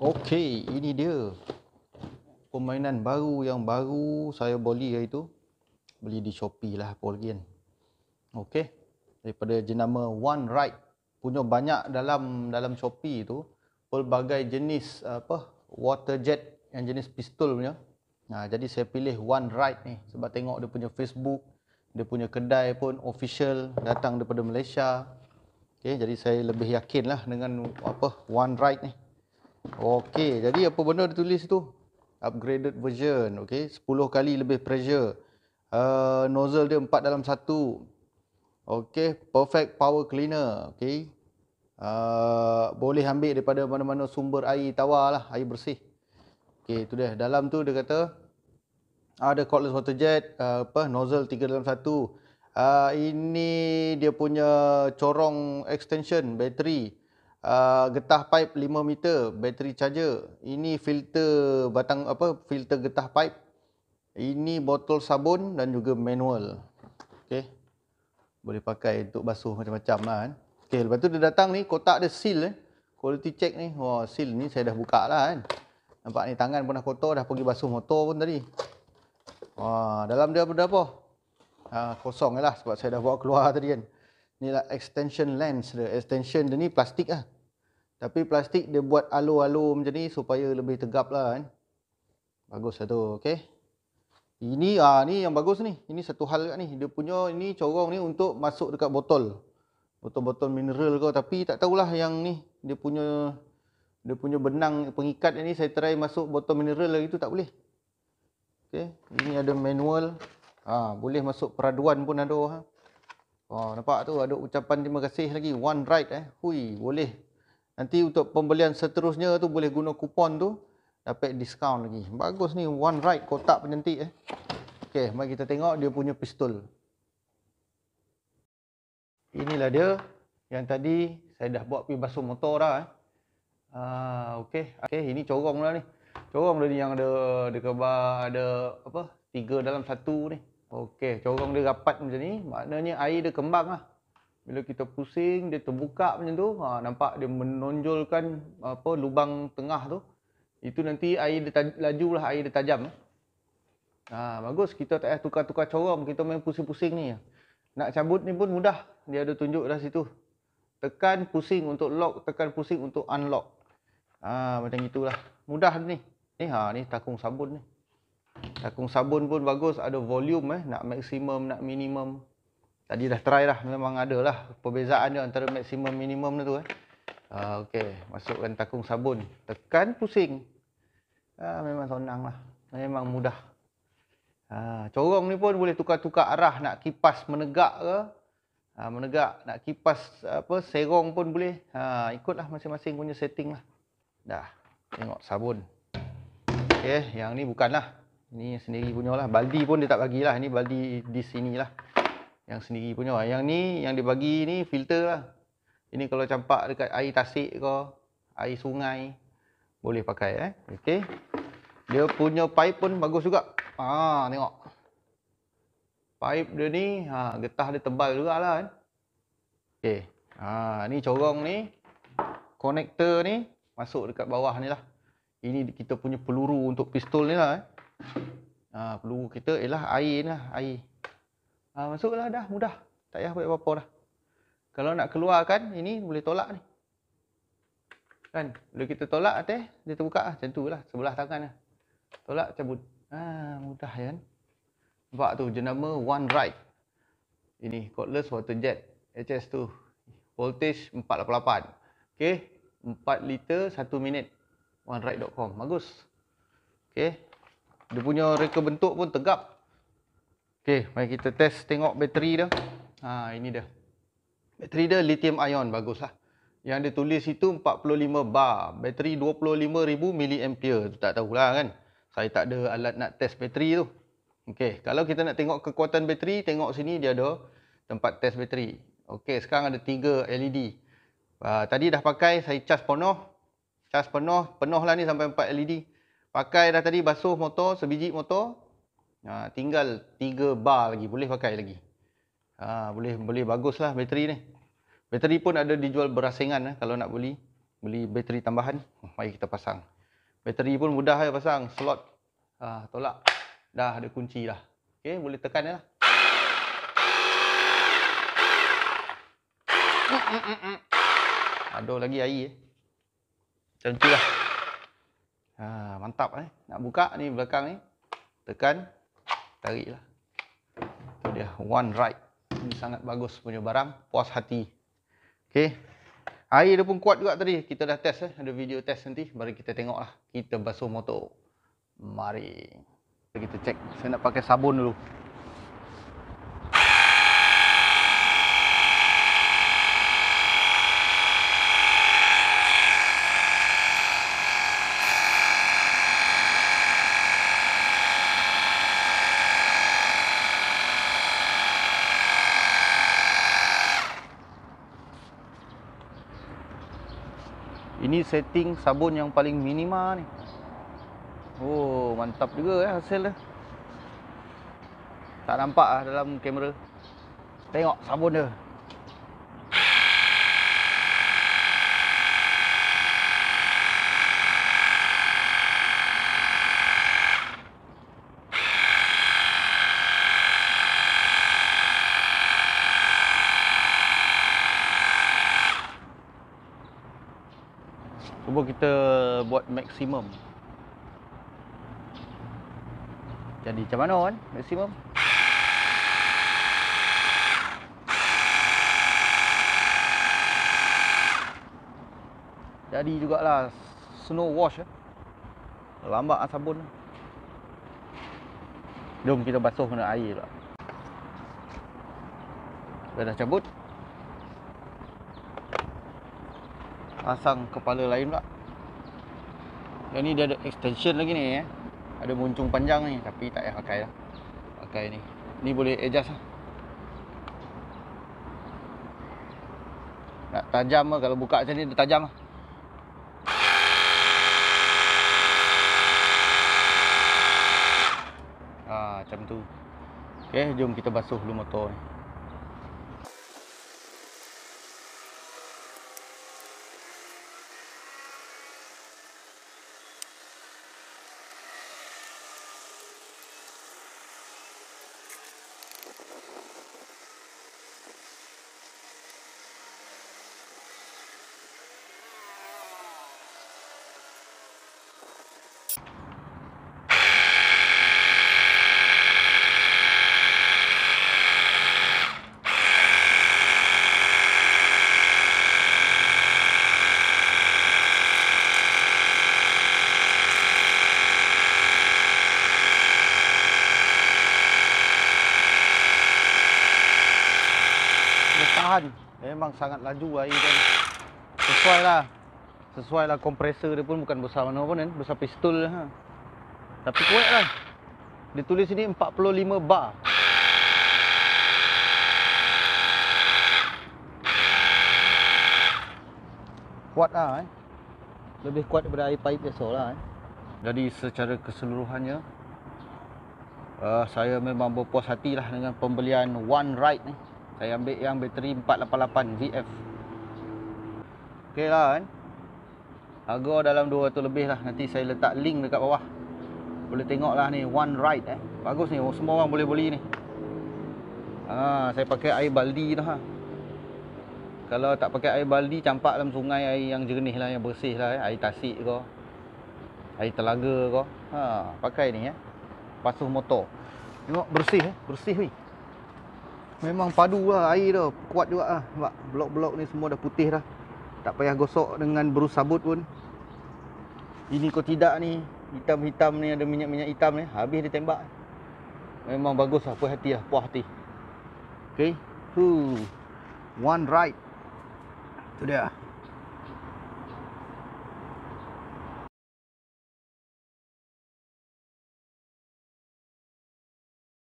Okey, ini dia. Permainan baru yang baru saya beli iaitu beli di Shopee lah apa lagi Okey. Daripada jenama One Ride. Punya banyak dalam dalam Shopee tu pelbagai jenis apa water jet yang jenis pistol punya. Nah, jadi saya pilih One Ride ni sebab tengok dia punya Facebook, dia punya kedai pun official datang daripada Malaysia. Okey, jadi saya lebih yakin lah dengan apa One Ride ni. Okey, jadi apa benda ditulis tulis tu? Upgraded version, okey, 10 kali lebih pressure. Uh, nozzle dia 4 dalam 1. Okey, perfect power cleaner, okey. Uh, boleh ambil daripada mana-mana sumber air tawar lah, air bersih. Okey, tu dia. Dalam tu dia kata ada cordless water jet, uh, apa nozzle 3 dalam 1. Uh, ini dia punya corong extension, bateri uh, getah pipe 5 meter battery charger ini filter batang apa filter getah pipe ini botol sabun dan juga manual okey boleh pakai untuk basuh macam-macam lah kan okey lepas tu dia datang ni kotak dia seal eh quality check ni wah wow, seal ni saya dah buka lah kan nampak ni tangan pun dah kotor dah pergi basuh motor pun tadi wah wow, dalam dia berapa? apa ah, kosong lah sebab saya dah bawa keluar tadi kan Ni lah extension lens dia. Extension dia ni plastik lah. Tapi plastik dia buat alu-alu macam ni supaya lebih tegap lah kan. Bagus lah tu. Okay. Ini ah ni yang bagus ni. Ini satu hal kat ni. Dia punya ini corong ni untuk masuk dekat botol. Botol-botol mineral kau. Tapi tak tahulah yang ni dia punya dia punya benang pengikat ni saya try masuk botol mineral lagi tu tak boleh. Okay. Ini ada manual. Ah boleh masuk peraduan pun ada. Ha. Oh, nampak tu ada ucapan terima kasih lagi. One ride eh. Hui, boleh. Nanti untuk pembelian seterusnya tu boleh guna kupon tu. Dapat diskaun lagi. Bagus ni. One ride kotak penyentik eh. Okey, mari kita tengok dia punya pistol. Inilah dia. Yang tadi saya dah buat pergi basuh motor dah eh. Uh, Okey, okay, ini corong lah ni. Corong ni yang ada, ada kebar, ada apa, tiga dalam satu ni. Okey, corong dia rapat macam ni, maknanya air dia kembang lah. Bila kita pusing, dia terbuka macam tu, ha, nampak dia menonjolkan apa lubang tengah tu. Itu nanti air dia laju lah, air dia tajam. Ha, bagus, kita tak payah tukar-tukar corong, kita main pusing-pusing ni. Nak cabut ni pun mudah, dia ada tunjuk dah situ. Tekan pusing untuk lock, tekan pusing untuk unlock. Ha, macam itulah, mudah ni. Ni, eh, ha, ni takung sabun ni. Takung sabun pun bagus, ada volume eh, nak maksimum, nak minimum. Tadi dah try lah, memang ada lah perbezaan dia antara maksimum minimum tu eh. Uh, ah, okay, masukkan takung sabun. Tekan pusing. Uh, memang senang lah. Memang mudah. Uh, corong ni pun boleh tukar-tukar arah nak kipas menegak ke. Uh, menegak, nak kipas apa serong pun boleh. Uh, ikutlah masing-masing punya setting lah. Dah, tengok sabun. Okay, yang ni bukanlah. lah. Ni sendiri punya lah. Baldi pun dia tak bagilah. Ni baldi di sini lah. Yang sendiri punya lah. Yang ni, yang dia bagi ni filter lah. Ini kalau campak dekat air tasik ke, air sungai, boleh pakai eh. Okay. Dia punya pipe pun bagus juga. Haa, ah, tengok. Pipe dia ni, Ah, getah dia tebal juga lah kan. Okay. Haa, ni corong ni. Konektor ni, masuk dekat bawah ni lah. Ini kita punya peluru untuk pistol ni lah eh. Ha, ah, peluru kita ialah air lah, air. Ha, masuklah dah, mudah. Tak payah buat apa-apa dah. Kalau nak keluarkan, ini boleh tolak ni. Kan? Bila kita tolak, hati, dia terbuka lah. Macam tu lah, sebelah tangan lah. Tolak, cabut. Ha, mudah ya kan? Nampak tu, jenama One Ride. Ini, cordless water jet. HS tu. Voltage 488. Okay. 4 liter 1 minit. OneRide.com. Bagus. Okay. Dia punya reka bentuk pun tegap. Okey, mari kita test tengok bateri dia. Ha, ini dia. Bateri dia lithium ion baguslah. Yang dia tulis itu 45 bar, bateri 25000 mAh. Tak tahulah kan. Saya tak ada alat nak test bateri tu. Okey, kalau kita nak tengok kekuatan bateri, tengok sini dia ada tempat test bateri. Okey, sekarang ada 3 LED. Uh, ah, tadi dah pakai, saya cas penuh. Cas penuh, penuhlah ni sampai 4 LED. Pakai dah tadi basuh motor, sebiji motor. Ha, tinggal 3 bar lagi. Boleh pakai lagi. Ha, boleh boleh baguslah bateri ni. Bateri pun ada dijual berasingan eh, kalau nak beli. Beli bateri tambahan. Oh, mari kita pasang. Bateri pun mudah ya pasang. Slot. Ha, tolak. Dah ada kunci dah. Okay, boleh tekan ya lah. mm, mm, mm, Aduh lagi air eh. Macam tu lah. Ha, mantap eh. Nak buka ni belakang ni. Tekan. Tarik lah. Itu dia. One ride. Ini sangat bagus punya barang. Puas hati. Okay. Air dia pun kuat juga tadi. Kita dah test eh. Ada video test nanti. Baru kita tengok lah. Kita basuh motor. Mari. Kita cek. Saya nak pakai sabun dulu. Ini setting sabun yang paling minima ni. Oh, mantap juga eh hasil dia. Tak nampak ah dalam kamera. Tengok sabun dia. Cuba kita buat maksimum Jadi macam mana kan maksimum Jadi jugalah snow wash eh. Lambat lah sabun Jom kita basuh dengan air pula Dah cabut pasang kepala lain pula yang ni dia ada extension lagi ni eh. ada muncung panjang ni tapi tak payah pakai lah pakai ni ni boleh adjust lah nak tajam lah kalau buka macam ni dia tajam lah ha, macam tu ok jom kita basuh dulu motor ni tahan Memang sangat laju air dan Sesuai lah Sesuai lah kompresor dia pun bukan besar mana pun kan Besar pistol lah Tapi kuat lah Dia tulis sini 45 bar Kuat lah eh Lebih kuat daripada air pipe biasa lah eh Jadi secara keseluruhannya uh, Saya memang berpuas hati lah dengan pembelian One Ride ni saya ambil yang bateri 488 VF Ok lah kan Harga dalam 200 lebih lah Nanti saya letak link dekat bawah Boleh tengok lah ni One ride eh Bagus ni oh, Semua orang boleh beli ni Ah, Saya pakai air baldi tu ha. Kalau tak pakai air baldi Campak dalam sungai Air yang jernih lah Yang bersih lah eh. Air tasik ke Air telaga ke ha, Pakai ni eh Pasuh motor Tengok bersih eh Bersih weh Memang padu lah air tu Kuat juga lah Sebab blok-blok ni semua dah putih dah Tak payah gosok dengan berus sabut pun Ini kau tidak ni Hitam-hitam ni ada minyak-minyak hitam ni Habis dia tembak Memang bagus lah puas hati lah Puas hati Okay huh, One right Itu dia lah